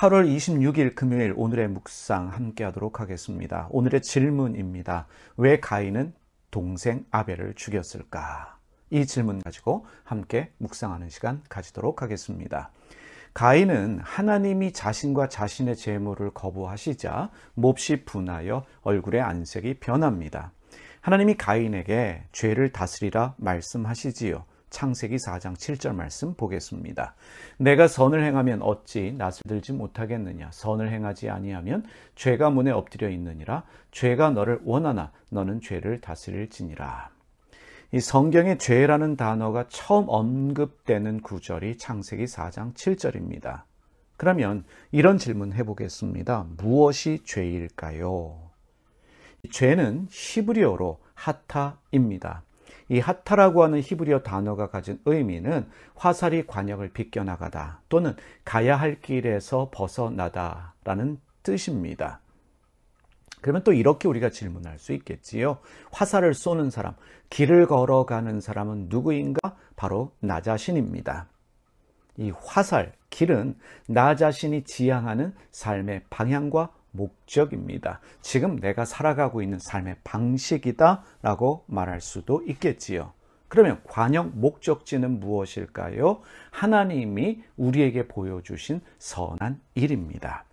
8월 26일 금요일 오늘의 묵상 함께 하도록 하겠습니다. 오늘의 질문입니다. 왜 가인은 동생 아벨을 죽였을까? 이 질문 가지고 함께 묵상하는 시간 가지도록 하겠습니다. 가인은 하나님이 자신과 자신의 재물을 거부하시자 몹시 분하여 얼굴의 안색이 변합니다. 하나님이 가인에게 죄를 다스리라 말씀하시지요. 창세기 4장 7절 말씀 보겠습니다. 내가 선을 행하면 어찌 낯을 들지 못하겠느냐 선을 행하지 아니하면 죄가 문에 엎드려 있느니라 죄가 너를 원하나 너는 죄를 다스릴지니라. 이성경의 죄라는 단어가 처음 언급되는 구절이 창세기 4장 7절입니다. 그러면 이런 질문 해보겠습니다. 무엇이 죄일까요? 죄는 히브리어로 하타입니다. 이 하타라고 하는 히브리어 단어가 가진 의미는 화살이 관역을 비껴나가다 또는 가야 할 길에서 벗어나다 라는 뜻입니다. 그러면 또 이렇게 우리가 질문할 수 있겠지요. 화살을 쏘는 사람, 길을 걸어가는 사람은 누구인가? 바로 나 자신입니다. 이 화살, 길은 나 자신이 지향하는 삶의 방향과 목적입니다. 지금 내가 살아가고 있는 삶의 방식이다 라고 말할 수도 있겠지요. 그러면 관역 목적지는 무엇일까요? 하나님이 우리에게 보여주신 선한 일입니다.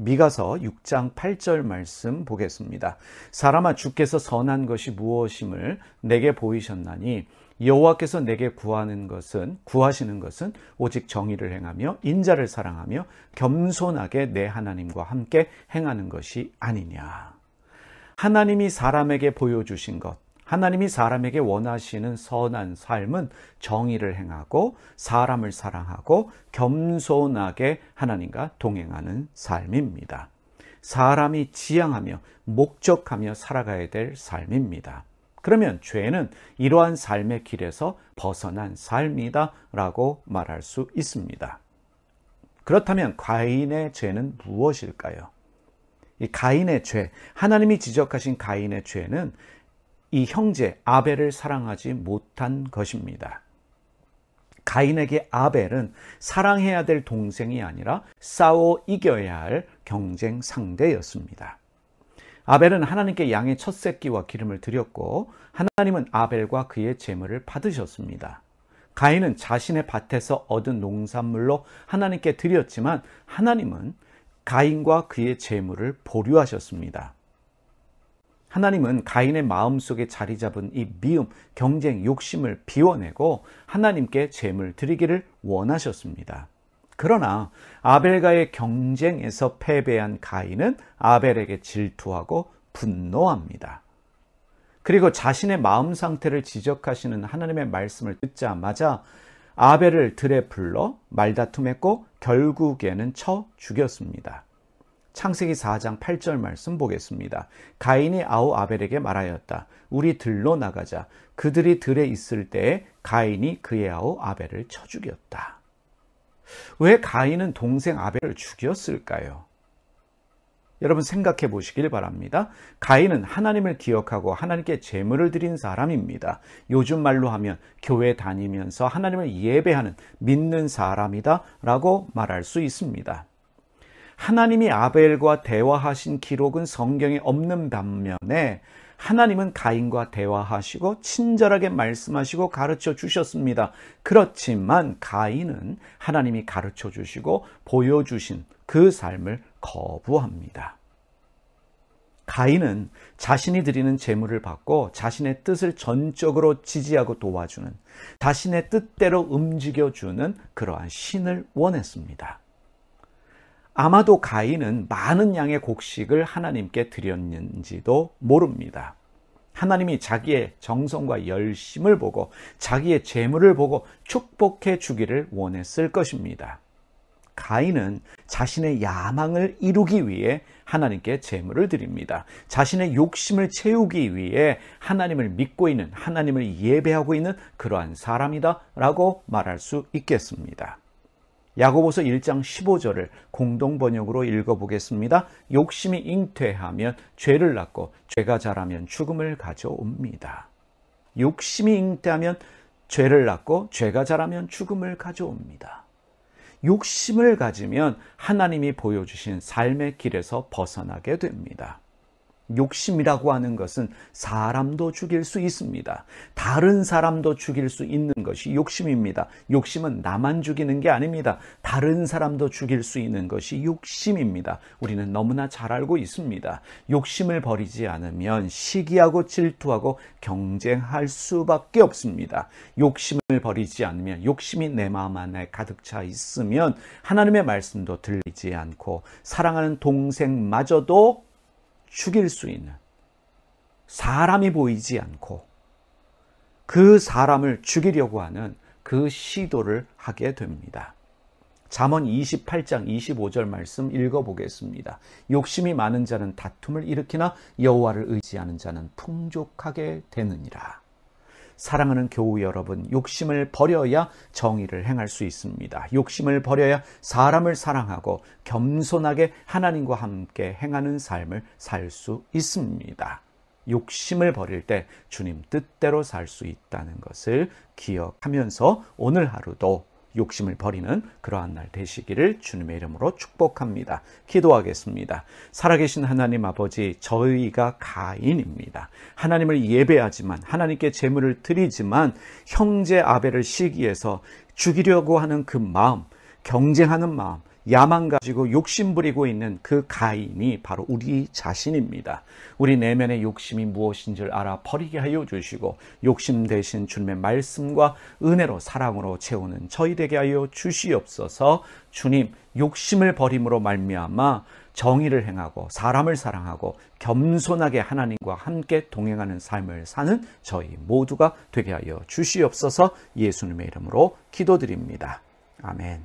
미가서 6장 8절 말씀 보겠습니다. 사람아 주께서 선한 것이 무엇임을 내게 보이셨나니 여호와께서 내게 구하는 것은 구하시는 것은 오직 정의를 행하며 인자를 사랑하며 겸손하게 내 하나님과 함께 행하는 것이 아니냐. 하나님이 사람에게 보여주신 것 하나님이 사람에게 원하시는 선한 삶은 정의를 행하고 사람을 사랑하고 겸손하게 하나님과 동행하는 삶입니다. 사람이 지향하며 목적하며 살아가야 될 삶입니다. 그러면 죄는 이러한 삶의 길에서 벗어난 삶이다 라고 말할 수 있습니다. 그렇다면 가인의 죄는 무엇일까요? 이 가인의 죄, 하나님이 지적하신 가인의 죄는 이 형제 아벨을 사랑하지 못한 것입니다. 가인에게 아벨은 사랑해야 될 동생이 아니라 싸워 이겨야 할 경쟁 상대였습니다. 아벨은 하나님께 양의 첫 새끼와 기름을 드렸고 하나님은 아벨과 그의 재물을 받으셨습니다. 가인은 자신의 밭에서 얻은 농산물로 하나님께 드렸지만 하나님은 가인과 그의 재물을 보류하셨습니다. 하나님은 가인의 마음속에 자리 잡은 이 미움, 경쟁, 욕심을 비워내고 하나님께 재물 드리기를 원하셨습니다. 그러나 아벨과의 경쟁에서 패배한 가인은 아벨에게 질투하고 분노합니다. 그리고 자신의 마음 상태를 지적하시는 하나님의 말씀을 듣자마자 아벨을 들에 불러 말다툼했고 결국에는 쳐 죽였습니다. 창세기 4장 8절 말씀 보겠습니다. 가인이 아우 아벨에게 말하였다. 우리 들로 나가자. 그들이 들에 있을 때에 가인이 그의 아우 아벨을 쳐 죽였다. 왜 가인은 동생 아벨을 죽였을까요? 여러분 생각해 보시길 바랍니다. 가인은 하나님을 기억하고 하나님께 제물을 드린 사람입니다. 요즘 말로 하면 교회 다니면서 하나님을 예배하는 믿는 사람이다 라고 말할 수 있습니다. 하나님이 아벨과 대화하신 기록은 성경에 없는 반면에 하나님은 가인과 대화하시고 친절하게 말씀하시고 가르쳐 주셨습니다. 그렇지만 가인은 하나님이 가르쳐 주시고 보여주신 그 삶을 거부합니다. 가인은 자신이 드리는 재물을 받고 자신의 뜻을 전적으로 지지하고 도와주는 자신의 뜻대로 움직여주는 그러한 신을 원했습니다. 아마도 가인은 많은 양의 곡식을 하나님께 드렸는지도 모릅니다. 하나님이 자기의 정성과 열심을 보고 자기의 재물을 보고 축복해 주기를 원했을 것입니다. 가인은 자신의 야망을 이루기 위해 하나님께 재물을 드립니다. 자신의 욕심을 채우기 위해 하나님을 믿고 있는, 하나님을 예배하고 있는 그러한 사람이다라고 말할 수 있겠습니다. 야고보서 1장 15절을 공동 번역으로 읽어보겠습니다. 욕심이 잉태하면 죄를 낳고 죄가 자라면 죽음을 가져옵니다. 욕심이 잉태하면 죄를 낳고 죄가 자라면 죽음을 가져옵니다. 욕심을 가지면 하나님이 보여주신 삶의 길에서 벗어나게 됩니다. 욕심이라고 하는 것은 사람도 죽일 수 있습니다. 다른 사람도 죽일 수 있는 것이 욕심입니다. 욕심은 나만 죽이는 게 아닙니다. 다른 사람도 죽일 수 있는 것이 욕심입니다. 우리는 너무나 잘 알고 있습니다. 욕심을 버리지 않으면 시기하고 질투하고 경쟁할 수밖에 없습니다. 욕심을 버리지 않으면 욕심이 내 마음 안에 가득 차 있으면 하나님의 말씀도 들리지 않고 사랑하는 동생마저도 죽일 수 있는 사람이 보이지 않고 그 사람을 죽이려고 하는 그 시도를 하게 됩니다. 잠언 28장 25절 말씀 읽어보겠습니다. 욕심이 많은 자는 다툼을 일으키나 여호와를 의지하는 자는 풍족하게 되느니라. 사랑하는 교우 여러분, 욕심을 버려야 정의를 행할 수 있습니다. 욕심을 버려야 사람을 사랑하고 겸손하게 하나님과 함께 행하는 삶을 살 수 있습니다. 욕심을 버릴 때 주님 뜻대로 살 수 있다는 것을 기억하면서 오늘 하루도 욕심을 버리는 그러한 날 되시기를 주님의 이름으로 축복합니다. 기도하겠습니다. 살아계신 하나님 아버지, 저희가 가인입니다. 하나님을 예배하지만, 하나님께 재물을 드리지만, 형제 아벨을 시기해서 죽이려고 하는 그 마음, 경쟁하는 마음, 야망 가지고 욕심 부리고 있는 그 가인이 바로 우리 자신입니다. 우리 내면의 욕심이 무엇인지를 알아 버리게 하여 주시고 욕심 대신 주님의 말씀과 은혜로 사랑으로 채우는 저희 되게 하여 주시옵소서. 주님, 욕심을 버림으로 말미암아 정의를 행하고 사람을 사랑하고 겸손하게 하나님과 함께 동행하는 삶을 사는 저희 모두가 되게 하여 주시옵소서 예수님의 이름으로 기도드립니다. 아멘.